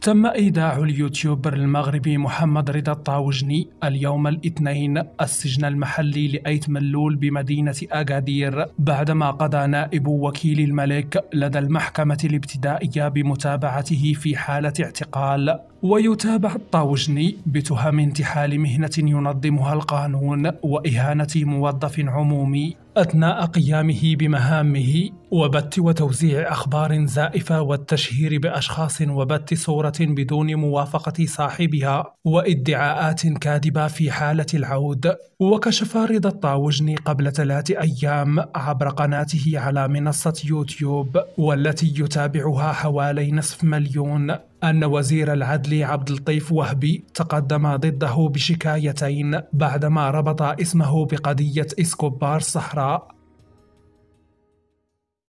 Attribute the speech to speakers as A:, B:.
A: تم إيداع اليوتيوبر المغربي محمد رضا الطاوجني اليوم الاثنين السجن المحلي لأيت ملول بمدينة أكادير بعدما قضى نائب وكيل الملك لدى المحكمة الابتدائية بمتابعته في حالة اعتقال ويتابع الطاوجني بتهم انتحال مهنة ينظمها القانون وإهانة موظف عمومي أثناء قيامه بمهامه وبت وتوزيع أخبار زائفة والتشهير بأشخاص وبت صورة بدون موافقة صاحبها وادعاءات كاذبة في حالة العود وكشف رضا الطاوجني قبل ثلاث أيام عبر قناته على منصة يوتيوب والتي يتابعها حوالي نصف مليون أن وزير العدل عبد اللطيف وهبي تقدم ضده بشكايتين بعدما ربط اسمه بقضية إسكوبار الصحراء